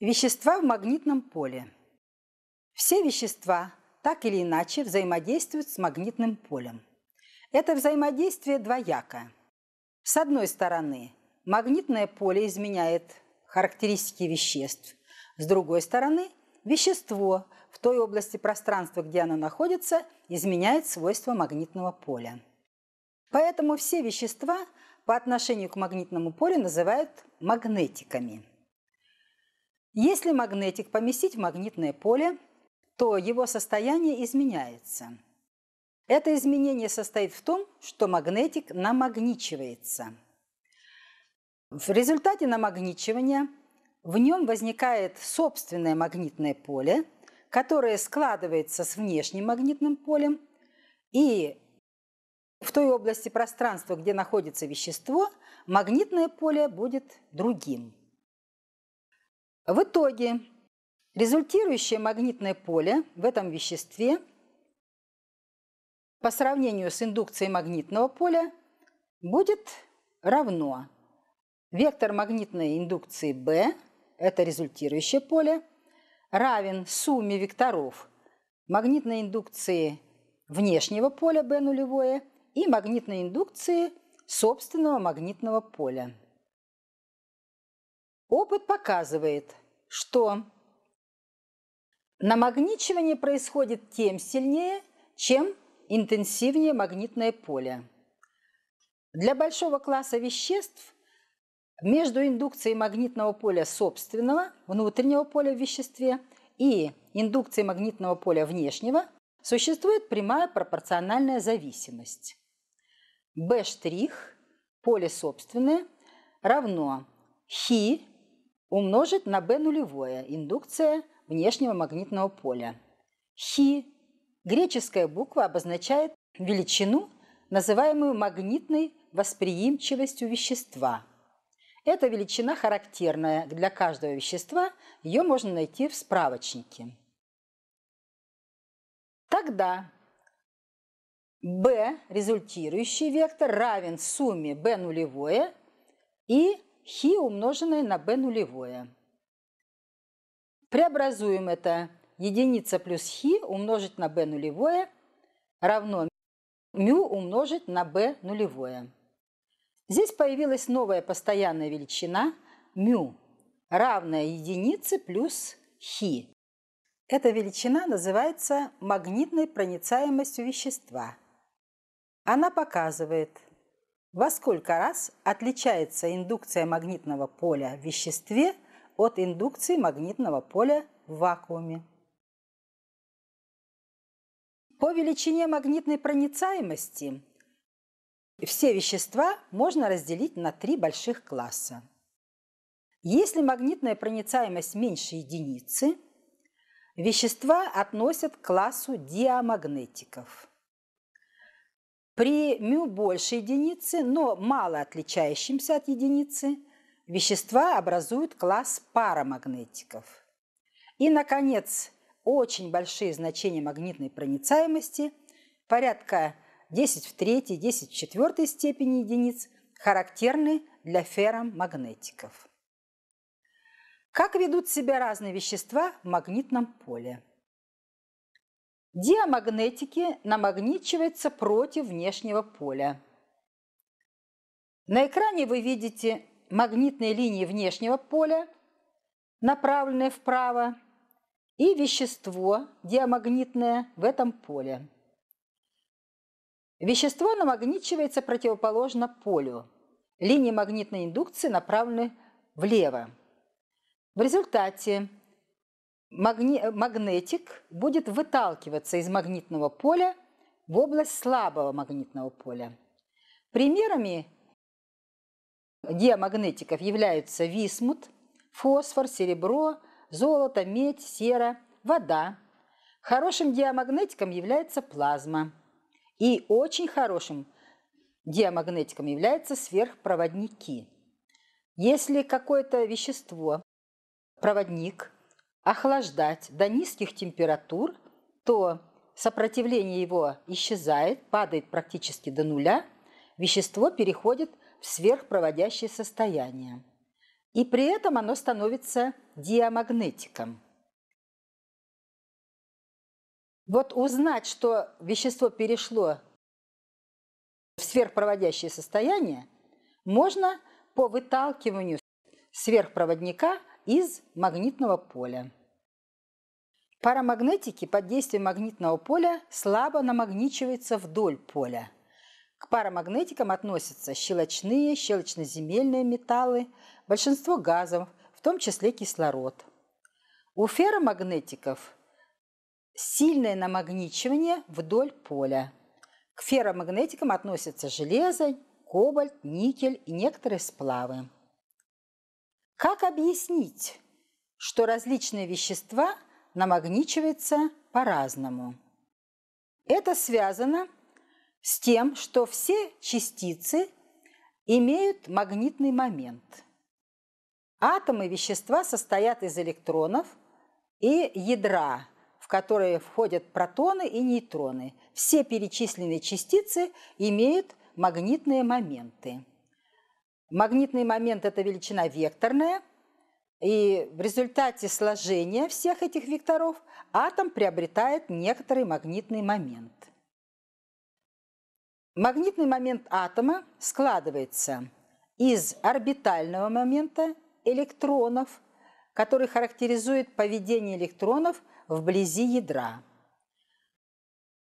Вещества в магнитном поле. Все вещества так или иначе взаимодействуют с магнитным полем. Это взаимодействие двоякое. С одной стороны, магнитное поле изменяет характеристики веществ. С другой стороны, вещество в той области пространства, где оно находится, изменяет свойства магнитного поля. Поэтому все вещества по отношению к магнитному полю называют магнетиками – если магнетик поместить в магнитное поле, то его состояние изменяется. Это изменение состоит в том, что магнетик намагничивается. В результате намагничивания в нем возникает собственное магнитное поле, которое складывается с внешним магнитным полем, и в той области пространства, где находится вещество, магнитное поле будет другим. В итоге результирующее магнитное поле в этом веществе по сравнению с индукцией магнитного поля будет равно вектор магнитной индукции B, это результирующее поле, равен сумме векторов магнитной индукции внешнего поля B нулевое и магнитной индукции собственного магнитного поля. Опыт показывает, что намагничивание происходит тем сильнее, чем интенсивнее магнитное поле. Для большого класса веществ между индукцией магнитного поля собственного, внутреннего поля в веществе, и индукцией магнитного поля внешнего существует прямая пропорциональная зависимость. B' поле собственное равно хи умножить на b нулевое, индукция внешнего магнитного поля. Хи, греческая буква, обозначает величину, называемую магнитной восприимчивостью вещества. Эта величина характерная для каждого вещества, ее можно найти в справочнике. Тогда b, результирующий вектор, равен сумме b нулевое и хи, умноженное на b нулевое. Преобразуем это единица плюс хи умножить на b нулевое равно мю умножить на b нулевое. Здесь появилась новая постоянная величина мю равная единице плюс хи. Эта величина называется магнитной проницаемостью вещества. Она показывает – во сколько раз отличается индукция магнитного поля в веществе от индукции магнитного поля в вакууме? По величине магнитной проницаемости все вещества можно разделить на три больших класса. Если магнитная проницаемость меньше единицы, вещества относят к классу диамагнетиков – при μ больше единицы, но мало отличающимся от единицы, вещества образуют класс парамагнетиков. И, наконец, очень большие значения магнитной проницаемости, порядка 10 в 3, 10 в четвертой степени единиц, характерны для ферромагнетиков. Как ведут себя разные вещества в магнитном поле? диамагнетики намагничиваются против внешнего поля. На экране вы видите магнитные линии внешнего поля, направленные вправо, и вещество диамагнитное в этом поле. Вещество намагничивается противоположно полю. Линии магнитной индукции направлены влево. В результате магни- э, магнетик будет выталкиваться из магнитного поля в область слабого магнитного поля. Примерами диамагнетиков являются висмут, фосфор, серебро, золото, медь, сера, вода. Хорошим диамагнетиком является плазма. И очень хорошим диамагнетиком являются сверхпроводники. Если какое-то вещество, проводник – охлаждать до низких температур, то сопротивление его исчезает, падает практически до нуля, вещество переходит в сверхпроводящее состояние. И при этом оно становится диамагнетиком. Вот узнать, что вещество перешло в сверхпроводящее состояние, можно по выталкиванию сверхпроводника из магнитного поля. Парамагнетики под действием магнитного поля слабо намагничиваются вдоль поля. К парамагнетикам относятся щелочные, щелочноземельные металлы, большинство газов, в том числе кислород. У ферромагнетиков сильное намагничивание вдоль поля. К ферромагнетикам относятся железо, кобальт, никель и некоторые сплавы. Как объяснить, что различные вещества намагничиваются по-разному? Это связано с тем, что все частицы имеют магнитный момент. Атомы вещества состоят из электронов и ядра, в которые входят протоны и нейтроны. Все перечисленные частицы имеют магнитные моменты. Магнитный момент – это величина векторная, и в результате сложения всех этих векторов атом приобретает некоторый магнитный момент. Магнитный момент атома складывается из орбитального момента электронов, который характеризует поведение электронов вблизи ядра,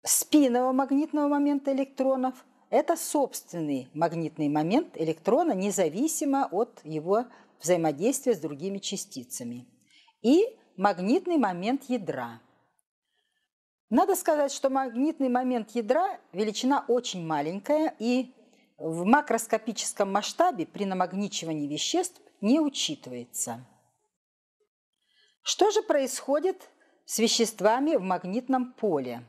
спинного магнитного момента электронов – это собственный магнитный момент электрона, независимо от его взаимодействия с другими частицами. И магнитный момент ядра. Надо сказать, что магнитный момент ядра – величина очень маленькая, и в макроскопическом масштабе при намагничивании веществ не учитывается. Что же происходит с веществами в магнитном поле?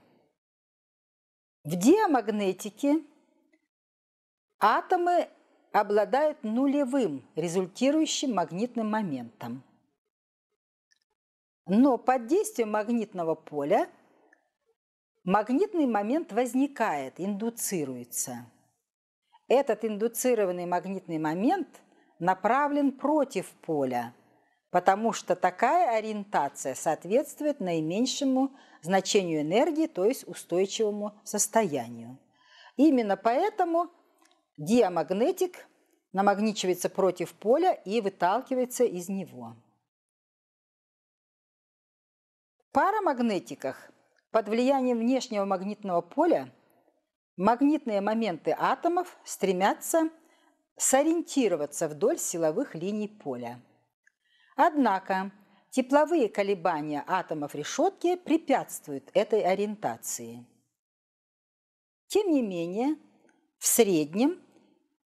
В диамагнетике – Атомы обладают нулевым результирующим магнитным моментом. Но под действием магнитного поля магнитный момент возникает, индуцируется. Этот индуцированный магнитный момент направлен против поля, потому что такая ориентация соответствует наименьшему значению энергии, то есть устойчивому состоянию. Именно поэтому диамагнетик намагничивается против поля и выталкивается из него. В парамагнетиках под влиянием внешнего магнитного поля магнитные моменты атомов стремятся сориентироваться вдоль силовых линий поля. Однако тепловые колебания атомов решетки препятствуют этой ориентации. Тем не менее, в среднем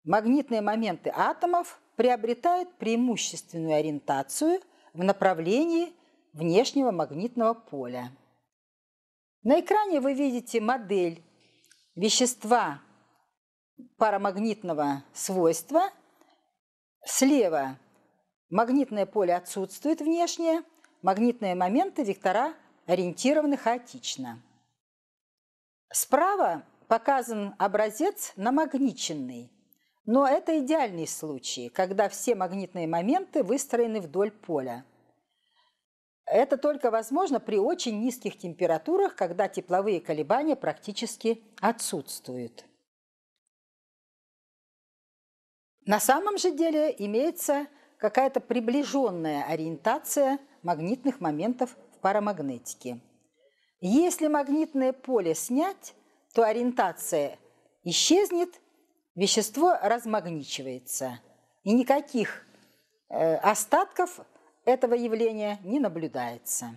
магнитные моменты атомов приобретают преимущественную ориентацию в направлении внешнего магнитного поля. На экране вы видите модель вещества парамагнитного свойства. Слева магнитное поле отсутствует внешнее, магнитные моменты вектора ориентированы хаотично. Справа показан образец намагниченный – но это идеальный случай, когда все магнитные моменты выстроены вдоль поля. Это только возможно при очень низких температурах, когда тепловые колебания практически отсутствуют. На самом же деле имеется какая-то приближенная ориентация магнитных моментов в парамагнетике. Если магнитное поле снять, то ориентация исчезнет – вещество размагничивается. И никаких э, остатков этого явления не наблюдается.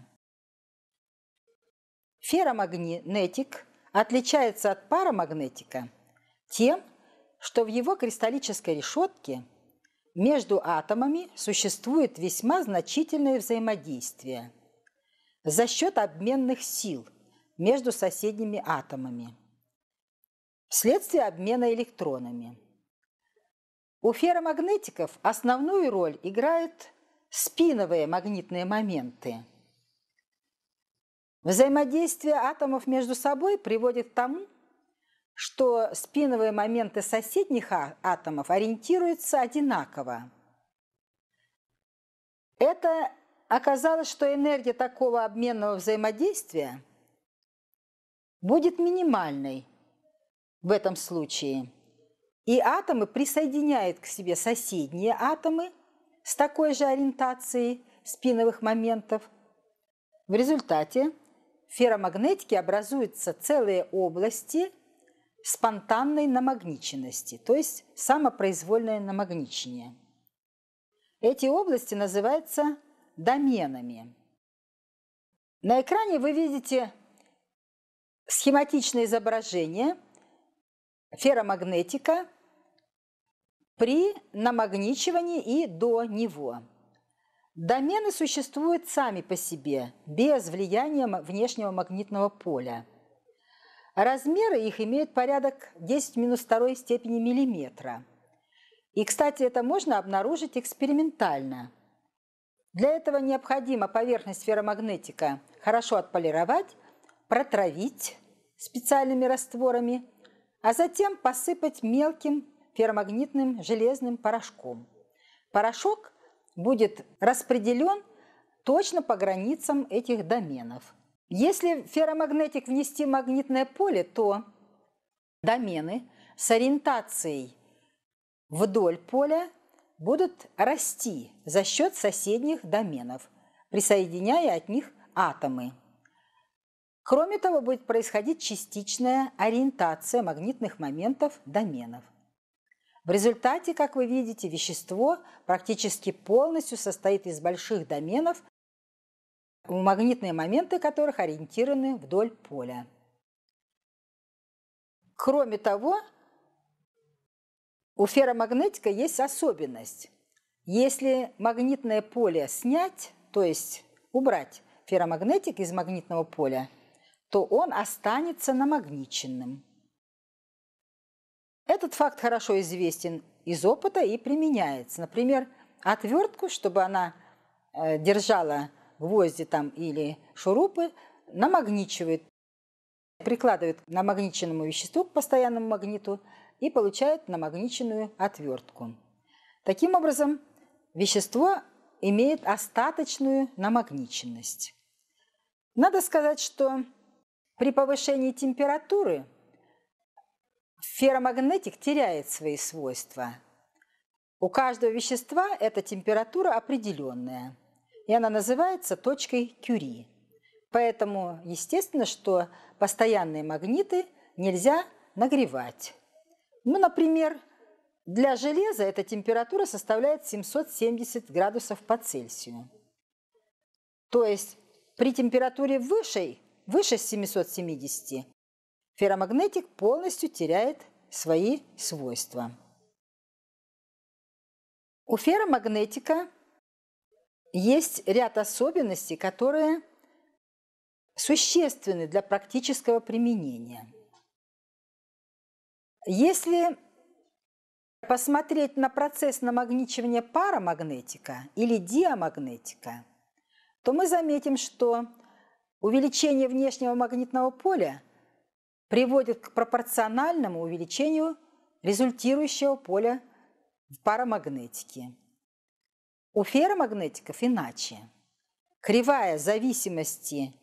Ферромагнетик отличается от парамагнетика тем, что в его кристаллической решетке между атомами существует весьма значительное взаимодействие за счет обменных сил между соседними атомами вследствие обмена электронами. У ферромагнетиков основную роль играют спиновые магнитные моменты. Взаимодействие атомов между собой приводит к тому, что спиновые моменты соседних а-, атомов ориентируются одинаково. Это оказалось, что энергия такого обменного взаимодействия будет минимальной в этом случае. И атомы присоединяют к себе соседние атомы с такой же ориентацией спиновых моментов. В результате в ферромагнетике образуются целые области спонтанной намагниченности, то есть самопроизвольное намагничение. Эти области называются доменами. На экране вы видите схематичное изображение – ферромагнетика при намагничивании и до него. Домены существуют сами по себе, без влияния внешнего магнитного поля. Размеры их имеют порядок 10 минус 2 степени миллиметра. И, кстати, это можно обнаружить экспериментально. Для этого необходимо поверхность ферромагнетика хорошо отполировать, протравить специальными растворами – а затем посыпать мелким ферромагнитным железным порошком. Порошок будет распределен точно по границам этих доменов. Если в ферромагнетик внести магнитное поле, то домены с ориентацией вдоль поля будут расти за счет соседних доменов, присоединяя от них атомы. Кроме того, будет происходить частичная ориентация магнитных моментов доменов. В результате, как вы видите, вещество практически полностью состоит из больших доменов, магнитные моменты которых ориентированы вдоль поля. Кроме того, у ферромагнетика есть особенность. Если магнитное поле снять, то есть убрать ферромагнетик из магнитного поля – то он останется намагниченным. Этот факт хорошо известен из опыта и применяется. Например, отвертку, чтобы она э, держала гвозди там или шурупы, намагничивает, прикладывает к намагниченному веществу к постоянному магниту и получает намагниченную отвертку. Таким образом, вещество имеет остаточную намагниченность. Надо сказать, что при повышении температуры ферромагнетик теряет свои свойства. У каждого вещества эта температура определенная, и она называется точкой Кюри. Поэтому, естественно, что постоянные магниты нельзя нагревать. Ну, например, для железа эта температура составляет 770 градусов по Цельсию. То есть при температуре выше выше 770, ферромагнетик полностью теряет свои свойства. У ферромагнетика есть ряд особенностей, которые существенны для практического применения. Если посмотреть на процесс намагничивания парамагнетика или диамагнетика, то мы заметим, что Увеличение внешнего магнитного поля приводит к пропорциональному увеличению результирующего поля в парамагнетике. У ферромагнетиков иначе. Кривая зависимости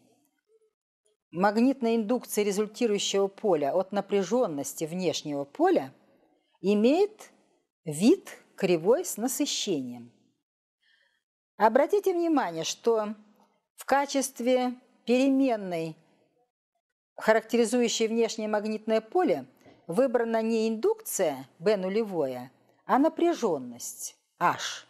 магнитной индукции результирующего поля от напряженности внешнего поля имеет вид кривой с насыщением. Обратите внимание, что в качестве переменной, характеризующей внешнее магнитное поле, выбрана не индукция B нулевое, а напряженность H.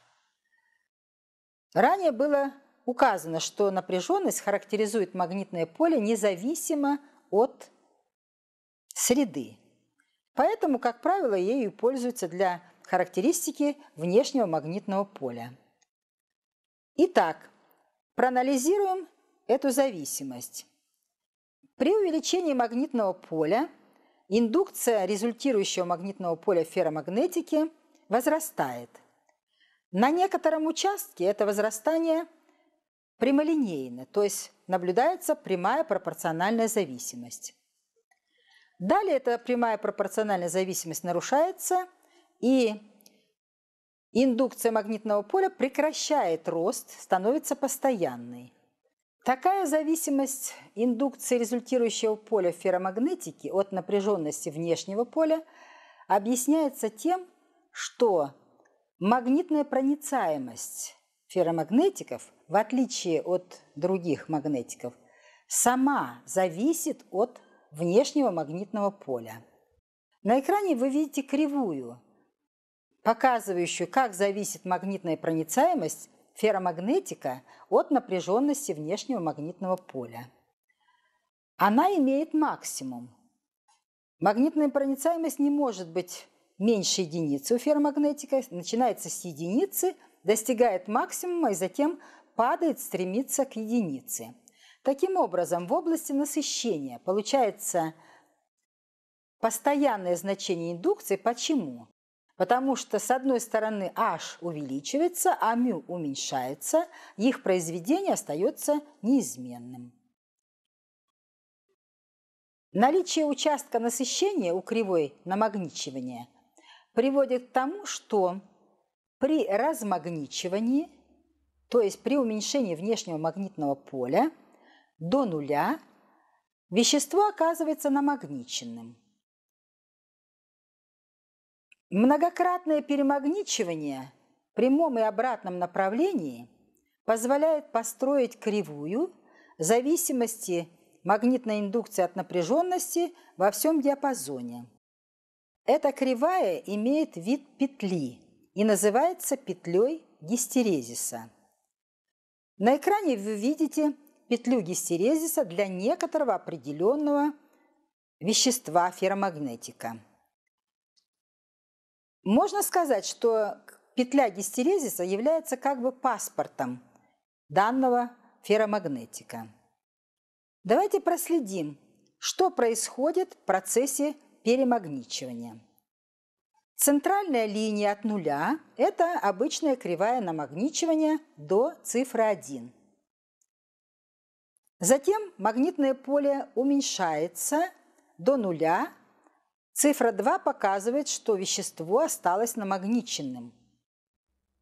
Ранее было указано, что напряженность характеризует магнитное поле независимо от среды. Поэтому, как правило, ею пользуются для характеристики внешнего магнитного поля. Итак, проанализируем эту зависимость. При увеличении магнитного поля индукция результирующего магнитного поля в ферромагнетике возрастает. На некотором участке это возрастание прямолинейно, то есть наблюдается прямая пропорциональная зависимость. Далее эта прямая пропорциональная зависимость нарушается, и индукция магнитного поля прекращает рост, становится постоянной. Такая зависимость индукции результирующего поля ферромагнетики от напряженности внешнего поля объясняется тем, что магнитная проницаемость ферромагнетиков, в отличие от других магнетиков, сама зависит от внешнего магнитного поля. На экране вы видите кривую, показывающую, как зависит магнитная проницаемость ферромагнетика от напряженности внешнего магнитного поля. Она имеет максимум. Магнитная проницаемость не может быть меньше единицы у ферромагнетика, начинается с единицы, достигает максимума и затем падает, стремится к единице. Таким образом, в области насыщения получается постоянное значение индукции. Почему? Потому что, с одной стороны, h увеличивается, а μ уменьшается, их произведение остается неизменным. Наличие участка насыщения у кривой намагничивания приводит к тому, что при размагничивании, то есть при уменьшении внешнего магнитного поля до нуля, вещество оказывается намагниченным – Многократное перемагничивание в прямом и обратном направлении позволяет построить кривую зависимости магнитной индукции от напряженности во всем диапазоне. Эта кривая имеет вид петли и называется петлей гистерезиса. На экране вы видите петлю гистерезиса для некоторого определенного вещества ферромагнетика. Можно сказать, что петля гистерезиса является как бы паспортом данного ферромагнетика. Давайте проследим, что происходит в процессе перемагничивания. Центральная линия от нуля – это обычная кривая намагничивания до цифры 1. Затем магнитное поле уменьшается до нуля – Цифра 2 показывает, что вещество осталось намагниченным.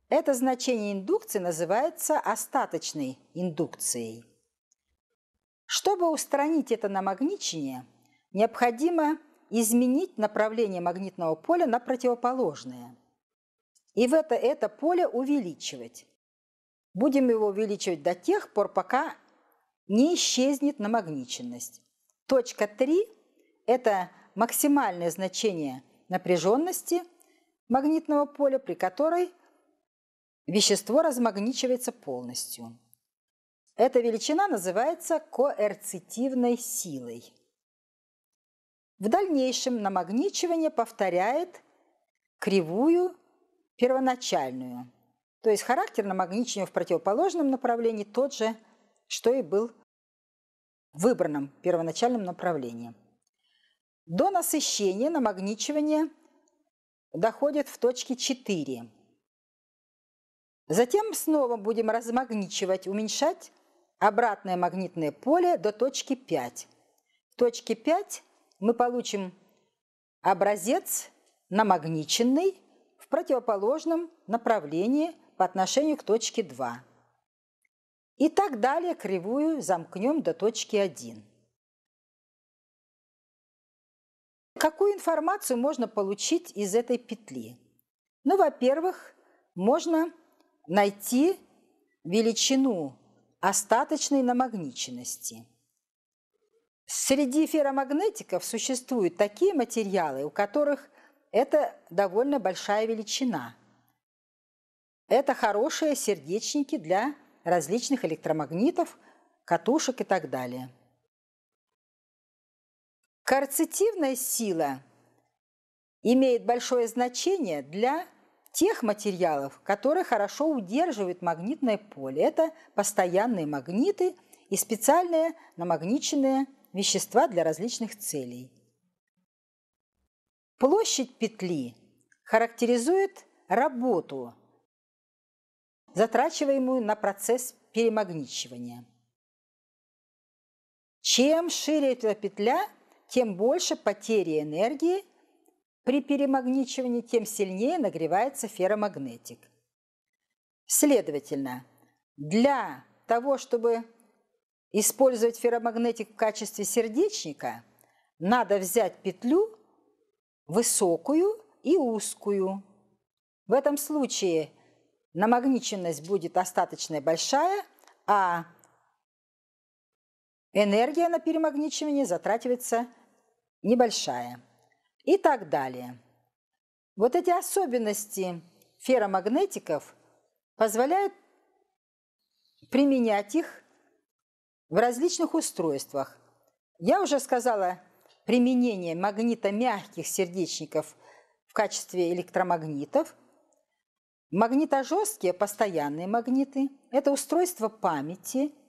Это значение индукции называется остаточной индукцией. Чтобы устранить это намагничение, необходимо изменить направление магнитного поля на противоположное. И в это, это поле увеличивать. Будем его увеличивать до тех пор, пока не исчезнет намагниченность. Точка 3 – это максимальное значение напряженности магнитного поля, при которой вещество размагничивается полностью. Эта величина называется коэрцитивной силой. В дальнейшем намагничивание повторяет кривую первоначальную. То есть характер намагничивания в противоположном направлении тот же, что и был в выбранном первоначальном направлении. До насыщения намагничивание доходит в точке 4. Затем снова будем размагничивать, уменьшать обратное магнитное поле до точки 5. В точке 5 мы получим образец намагниченный в противоположном направлении по отношению к точке 2. И так далее кривую замкнем до точки 1. Какую информацию можно получить из этой петли? Ну, во-первых, можно найти величину остаточной намагниченности. Среди ферромагнетиков существуют такие материалы, у которых это довольно большая величина. Это хорошие сердечники для различных электромагнитов, катушек и так далее – Коerцитивная сила имеет большое значение для тех материалов, которые хорошо удерживают магнитное поле. Это постоянные магниты и специальные намагниченные вещества для различных целей. Площадь петли характеризует работу, затрачиваемую на процесс перемагничивания. Чем шире эта петля – тем больше потери энергии при перемагничивании, тем сильнее нагревается ферромагнетик. Следовательно, для того, чтобы использовать ферромагнетик в качестве сердечника, надо взять петлю высокую и узкую. В этом случае намагниченность будет остаточная большая, а Энергия на перемагничивание затрачивается небольшая. И так далее. Вот эти особенности ферромагнетиков позволяют применять их в различных устройствах. Я уже сказала применение магнитомягких сердечников в качестве электромагнитов. Магнитожесткие – постоянные магниты. Это устройство памяти –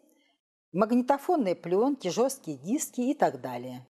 магнитофонные пленки, жесткие диски и так далее.